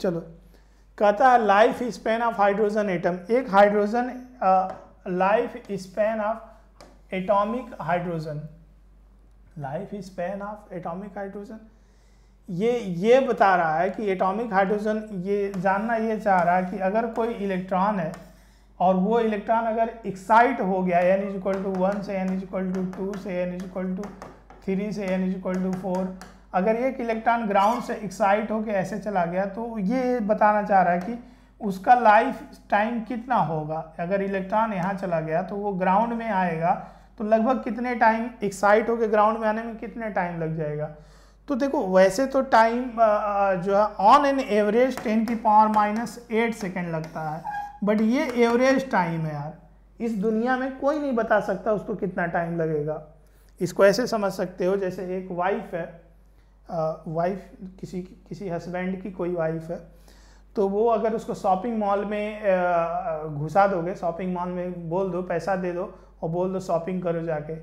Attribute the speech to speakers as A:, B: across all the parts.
A: चलो कहता है life span of hydrogen atom एक hydrogen life span of atomic hydrogen life span of atomic hydrogen ये ये बता रहा है कि एटॉमिक हाइड्रोजन ये जानना ये चाह रहा है कि अगर कोई इलेक्ट्रॉन है और वो इलेक्ट्रॉन अगर एक्साइट हो गया n is equal to one से n is equal to two से n is equal to three से n is equal to four अगर एक इलेक्ट्रॉन ग्राउंड से एक्साइट होकर ऐसे चला गया तो ये बताना चाह रहा है कि उसका लाइफ टाइम कितना होगा अगर इलेक्ट्रॉन यहाँ चला गया तो वो ग्राउंड में आएगा तो लगभग कितने टाइम एक्साइट होकर ग्राउंड में आने में कितने टाइम लग जाएगा तो देखो वैसे तो टाइम जो है ऑन एन एवरेज टेन की पावर माइनस एट सेकेंड लगता है बट ये एवरेज टाइम है यार इस दुनिया में कोई नहीं बता सकता उसको कितना टाइम लगेगा इसको ऐसे समझ सकते हो जैसे एक वाइफ है वाइफ किसी किसी हस्बैंड की कोई वाइफ है तो वो अगर उसको शॉपिंग मॉल में घुसा दोगे शॉपिंग मॉल में बोल दो पैसा दे दो और बोल दो शॉपिंग करो जाके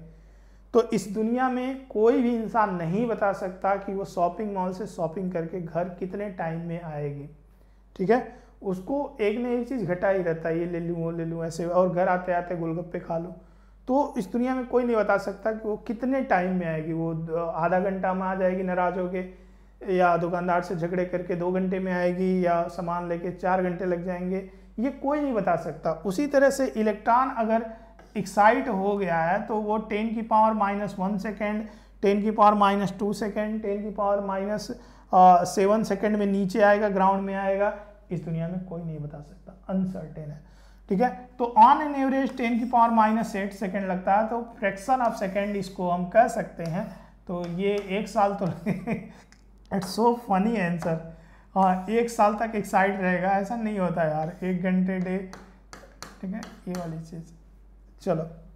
A: तो इस दुनिया में कोई भी इंसान नहीं बता सकता कि वो शॉपिंग मॉल से शॉपिंग करके घर कितने टाइम में आएगी ठीक है उसको एक ना एक चीज़ घटा ही रहता है ये ले लूँ वो ले लूँ ऐसे और घर आते आते गोलगप्पे खा लूँ तो इस दुनिया में कोई नहीं बता सकता कि वो कितने टाइम में आएगी वो आधा घंटा में आ जाएगी नाराज के या दुकानदार से झगड़े करके दो घंटे में आएगी या सामान लेके चार घंटे लग जाएंगे ये कोई नहीं बता सकता उसी तरह से इलेक्ट्रॉन अगर एक्साइट हो गया है तो वो टेन की power minus one second ten की power minus two second ten की पावर माइनस सेवन सेकेंड में नीचे आएगा ग्राउंड में आएगा इस दुनिया में कोई नहीं बता सकता अनसर्टेन है ठीक है तो ऑन एन एवरेज टेन की पावर माइनस एट सेकेंड लगता है तो फ्रैक्शन ऑफ सेकेंड इसको हम कह सकते हैं तो ये एक साल तो इट्स सो फनी आंसर हाँ एक साल तक एक्साइट रहेगा ऐसा नहीं होता यार एक घंटे डे ठीक है ये वाली चीज़ चलो